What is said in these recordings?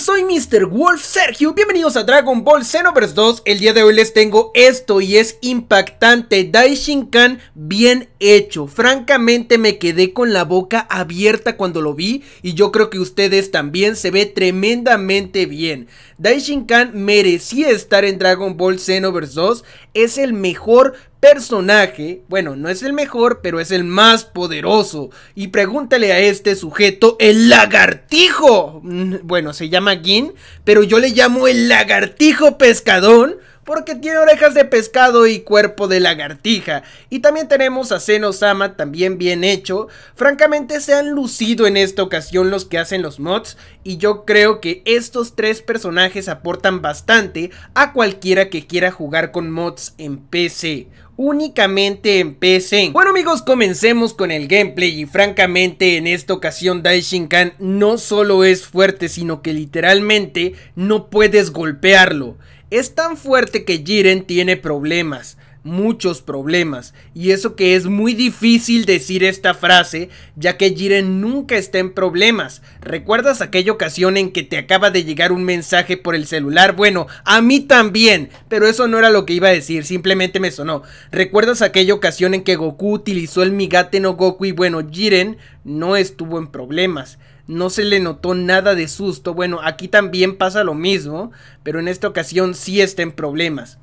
Soy Mr. Wolf Sergio, bienvenidos a Dragon Ball Xenoverse 2 El día de hoy les tengo esto y es impactante Daishinkan bien hecho Francamente me quedé con la boca abierta cuando lo vi Y yo creo que ustedes también se ve tremendamente bien Daishinkan merecía estar en Dragon Ball Xenoverse 2 Es el mejor personaje, bueno, no es el mejor, pero es el más poderoso. Y pregúntale a este sujeto, el lagartijo. Mm, bueno, se llama Gin, pero yo le llamo el lagartijo pescadón porque tiene orejas de pescado y cuerpo de lagartija. Y también tenemos a Senosama sama también bien hecho. Francamente se han lucido en esta ocasión los que hacen los mods, y yo creo que estos tres personajes aportan bastante a cualquiera que quiera jugar con mods en PC únicamente en PC. Bueno amigos, comencemos con el gameplay y francamente en esta ocasión Khan no solo es fuerte, sino que literalmente no puedes golpearlo. Es tan fuerte que Jiren tiene problemas muchos problemas. Y eso que es muy difícil decir esta frase, ya que Jiren nunca está en problemas. ¿Recuerdas aquella ocasión en que te acaba de llegar un mensaje por el celular? Bueno, a mí también, pero eso no era lo que iba a decir, simplemente me sonó. ¿Recuerdas aquella ocasión en que Goku utilizó el Migate no Goku y bueno, Jiren no estuvo en problemas? no se le notó nada de susto. Bueno, aquí también pasa lo mismo, pero en esta ocasión sí está en problemas.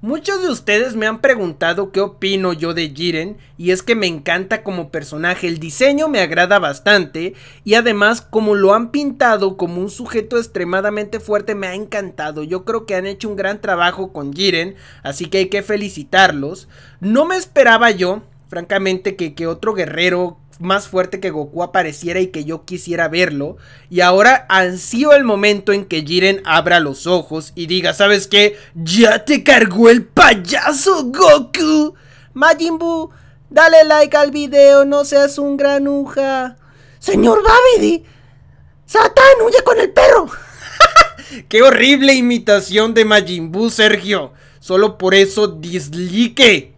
Muchos de ustedes me han preguntado qué opino yo de Jiren y es que me encanta como personaje, el diseño me agrada bastante y además como lo han pintado como un sujeto extremadamente fuerte me ha encantado, yo creo que han hecho un gran trabajo con Jiren, así que hay que felicitarlos. No me esperaba yo, francamente, que, que otro guerrero más fuerte que Goku apareciera y que yo quisiera verlo. Y ahora ansío el momento en que Jiren abra los ojos y diga, ¿sabes qué? ¡Ya te cargó el payaso, Goku! Majin Buu, dale like al video, no seas un granuja. Señor Babidi, ¡Satan huye con el perro. ¡Qué horrible imitación de Majin Buu, Sergio! Solo por eso dislike.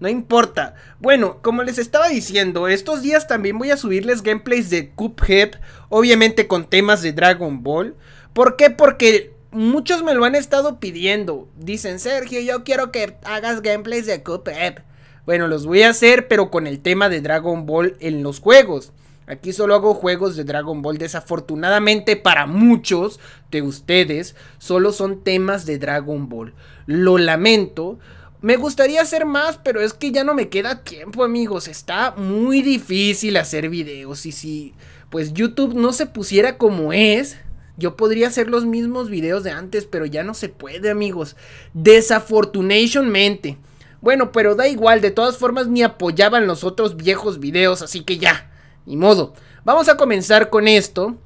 No importa. Bueno, como les estaba diciendo, estos días también voy a subirles gameplays de Cuphead, obviamente con temas de Dragon Ball. ¿Por qué? Porque muchos me lo han estado pidiendo. Dicen, Sergio, yo quiero que hagas gameplays de Cuphead. Bueno, los voy a hacer, pero con el tema de Dragon Ball en los juegos. Aquí solo hago juegos de Dragon Ball. Desafortunadamente para muchos de ustedes, solo son temas de Dragon Ball. Lo lamento. Me gustaría hacer más, pero es que ya no me queda tiempo, amigos. Está muy difícil hacer videos. Y si pues YouTube no se pusiera como es, yo podría hacer los mismos videos de antes, pero ya no se puede, amigos. Desafortunationmente. Bueno, pero da igual, de todas formas ni apoyaban los otros viejos videos, así que ya, ni modo. Vamos a comenzar con esto.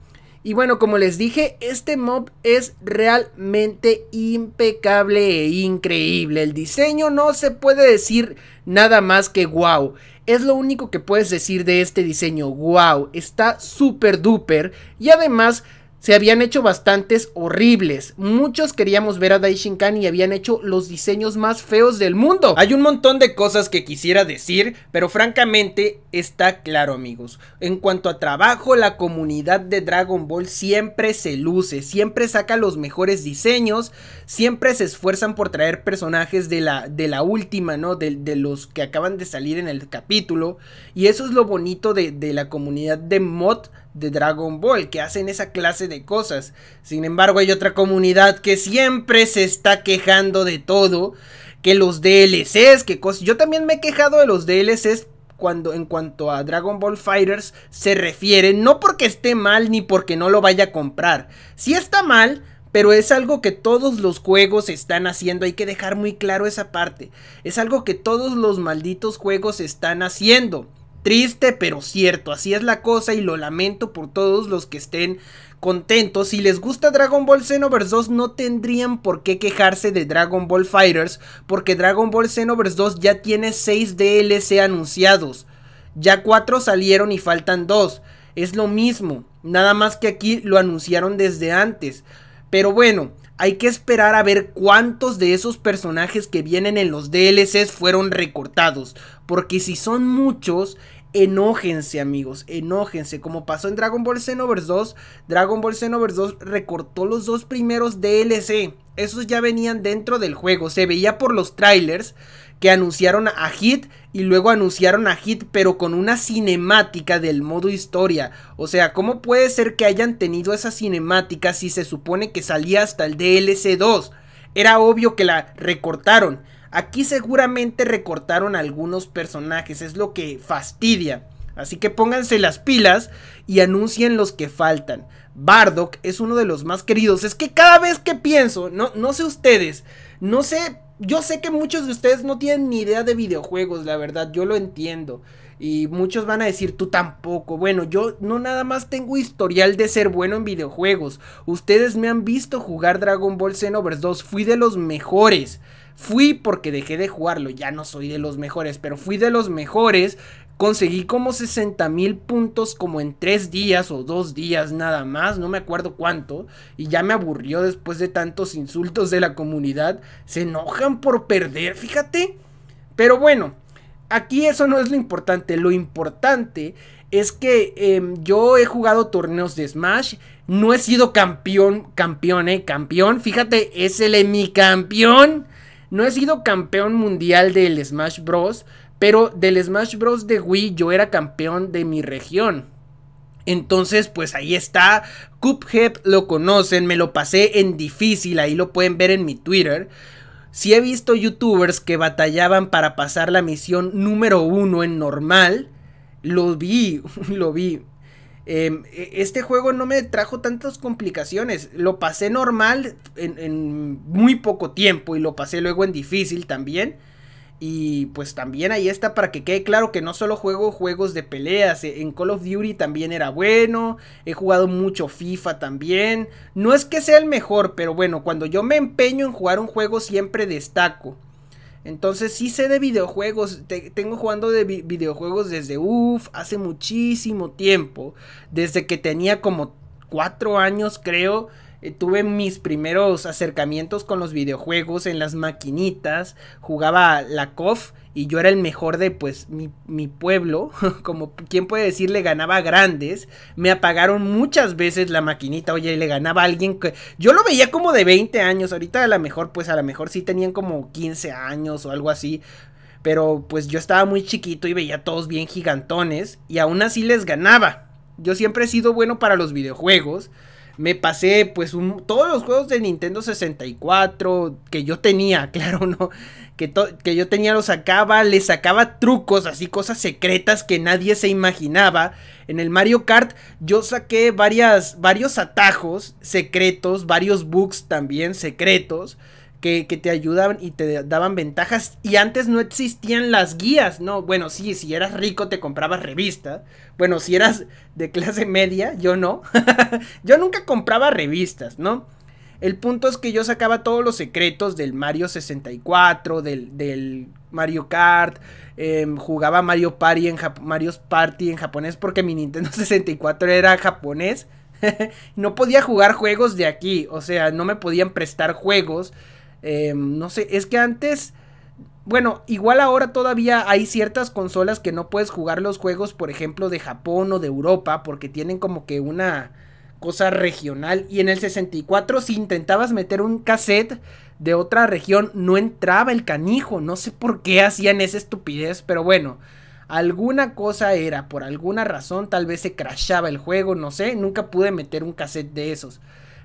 Y bueno, como les dije, este mob es realmente impecable e increíble. El diseño no se puede decir nada más que wow. Es lo único que puedes decir de este diseño. Wow, está súper duper. Y además se habían hecho bastantes horribles. Muchos queríamos ver a Daishin y habían hecho los diseños más feos del mundo. Hay un montón de cosas que quisiera decir, pero francamente está claro, amigos. En cuanto a trabajo, la comunidad de Dragon Ball siempre se luce, siempre saca los mejores diseños, siempre se esfuerzan por traer personajes de la, de la última, ¿no? De, los que acaban de salir en el capítulo. Y eso es lo bonito de, de la comunidad de Mod de Dragon Ball, que hacen esa clase de cosas. Sin embargo, hay otra comunidad que siempre se está quejando de todo, que los DLCs, que cosas... Yo también me he quejado de los DLCs cuando en cuanto a Dragon Ball Fighters se refiere, no porque esté mal ni porque no lo vaya a comprar. Si está mal, pero es algo que todos los juegos están haciendo, hay que dejar muy claro esa parte. Es algo que todos los malditos juegos están haciendo. Triste pero cierto, así es la cosa y lo lamento por todos los que estén contentos. Si les gusta Dragon Ball Xenoverse 2 no tendrían por qué quejarse de Dragon Ball Fighters porque Dragon Ball Xenoverse 2 ya tiene 6 DLC anunciados. Ya 4 salieron y faltan 2. Es lo mismo, nada más que aquí lo anunciaron desde antes. Pero bueno, hay que esperar a ver cuántos de esos personajes que vienen en los DLCs fueron recortados. Porque si son muchos, enójense amigos, enójense. Como pasó en Dragon Ball Xenoverse 2, Dragon Ball Xenoverse 2 recortó los dos primeros DLC. Esos ya venían dentro del juego. Se veía por los trailers que anunciaron a Hit y luego anunciaron a Hit pero con una cinemática del modo historia. O sea, ¿cómo puede ser que hayan tenido esa cinemática si se supone que salía hasta el DLC 2? Era obvio que la recortaron. Aquí seguramente recortaron algunos personajes, es lo que fastidia. Así que pónganse las pilas y anuncien los que faltan. Bardock es uno de los más queridos. Es que cada vez que pienso, no, no sé ustedes, no sé yo sé que muchos de ustedes no tienen ni idea de videojuegos, la verdad, yo lo entiendo. Y muchos van a decir, tú tampoco. Bueno, yo no nada más tengo historial de ser bueno en videojuegos. Ustedes me han visto jugar Dragon Ball Xenoverse 2, fui de los mejores. Fui porque dejé de jugarlo, ya no soy de los mejores, pero fui de los mejores. Conseguí como 60 mil puntos como en 3 días o 2 días nada más, no me acuerdo cuánto. Y ya me aburrió después de tantos insultos de la comunidad. Se enojan por perder, fíjate. Pero bueno, aquí eso no es lo importante. Lo importante es que em, yo he jugado torneos de Smash. No he sido campeón, campeón, eh, campeón. Fíjate, es el campeón no he sido campeón mundial del Smash Bros. Pero del Smash Bros. de Wii yo era campeón de mi región. Entonces, pues ahí está. Cuphead lo conocen, me lo pasé en difícil, ahí lo pueden ver en mi Twitter. Si he visto youtubers que batallaban para pasar la misión número uno en normal, lo vi, lo vi. Em, e, este juego no me trajo tantas complicaciones. Lo pasé normal en, en, muy poco tiempo y lo pasé luego en difícil también. Y pues también ahí está para que quede claro que no solo juego juegos de peleas. Eh, en Call of Duty también era bueno. He jugado mucho FIFA también. No es que sea el mejor, pero bueno, cuando yo me empeño en jugar un juego siempre destaco. Entonces sí sé de videojuegos, tengo jugando de videojuegos desde uff, hace muchísimo tiempo, desde que tenía como cuatro años creo, eh, tuve mis primeros acercamientos con los videojuegos en las maquinitas, jugaba la COF y yo era el mejor de pues mi, pueblo, como quien puede decir le ganaba grandes, me apagaron muchas veces la maquinita, oye, y le ganaba a alguien que yo lo veía como de 20 años, ahorita a lo mejor pues a lo mejor sí tenían como 15 años o algo así, pero pues yo estaba muy chiquito y veía todos bien gigantones y aún así les ganaba. Yo siempre he sido bueno para los videojuegos, me pasé pues todos los juegos de Nintendo 64 que yo tenía, claro, ¿no? Que, que yo tenía los sacaba, le sacaba trucos, así cosas secretas que nadie se imaginaba. En el Mario Kart yo saqué varias, varios atajos secretos, varios bugs también secretos que, te ayudaban y te daban ventajas. Y antes no existían las guías, ¿no? Bueno, sí, si eras rico te comprabas revistas. Bueno, si eras de clase media, yo no. yo nunca compraba revistas, ¿no? El punto es que yo sacaba todos los secretos del Mario 64, del, Mario Kart, em, jugaba Mario Party en, Party en japonés porque mi Nintendo 64 era japonés. no podía jugar juegos de aquí, o sea, no me podían prestar juegos Em, no sé, es que antes... Bueno, igual ahora todavía hay ciertas consolas que no puedes jugar los juegos, por ejemplo, de Japón o de Europa, porque tienen como que una cosa regional. Y en el 64, si intentabas meter un cassette de otra región, no entraba el canijo. No sé por qué hacían esa estupidez, pero bueno. Alguna cosa era, por alguna razón, tal vez se crashaba el juego, no sé, nunca pude meter un cassette de esos.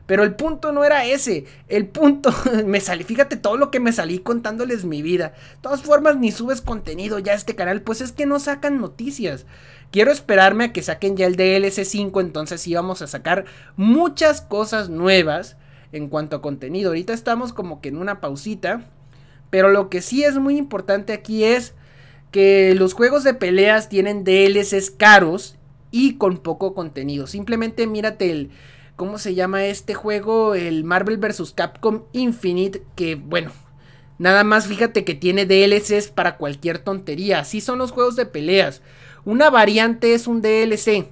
Pero el punto no era ese. El punto, me salí, fíjate todo lo que me salí contándoles mi vida. De todas formas, ni subes contenido ya a este canal, pues es que no sacan noticias. Quiero esperarme a que saquen ya el DLC 5, entonces sí vamos a sacar muchas cosas nuevas en cuanto a contenido. Ahorita estamos como que en una pausita, pero lo que sí es muy importante aquí es que los juegos de peleas tienen DLCs caros y con poco contenido. Simplemente mírate el ¿Cómo se llama este juego? El Marvel vs. Capcom Infinite. Que bueno, nada más fíjate que tiene DLCs para cualquier tontería. Así son los juegos de peleas. Una variante es un DLC.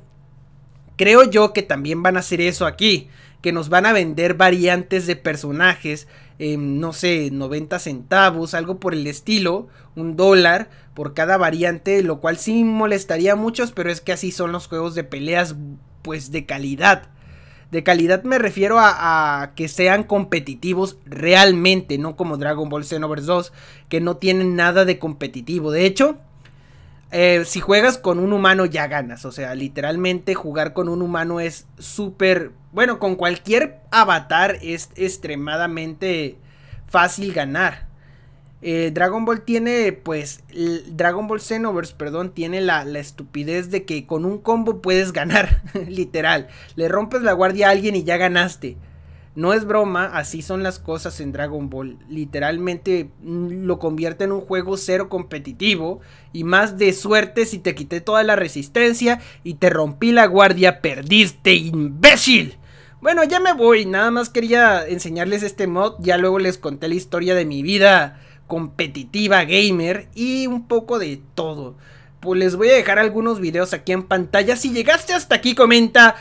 Creo yo que también van a hacer eso aquí. Que nos van a vender variantes de personajes. no sé, 90 centavos, algo por el estilo, un dólar por cada variante, lo cual sí molestaría a muchos, pero es que así son los juegos de peleas, pues de calidad. De calidad me refiero a, que sean competitivos realmente, no como Dragon Ball Xenoverse 2, que no tienen nada de competitivo. De hecho, eh, si juegas con un humano ya ganas. O sea, literalmente jugar con un humano es súper... Bueno, con cualquier avatar es extremadamente fácil ganar. Eh, Dragon Ball tiene, pues, Dragon Ball Xenoverse, perdón, tiene la, la, estupidez de que con un combo puedes ganar, literal. Le rompes la guardia a alguien y ya ganaste. No es broma, así son las cosas en Dragon Ball. Literalmente mm, lo convierte en un juego cero competitivo y más de suerte si te quité toda la resistencia y te rompí la guardia, perdiste, imbécil. Bueno, ya me voy, nada más quería enseñarles este mod, ya luego les conté la historia de mi vida competitiva gamer y un poco de todo. Pues les voy a dejar algunos videos aquí en pantalla. Si llegaste hasta aquí, comenta.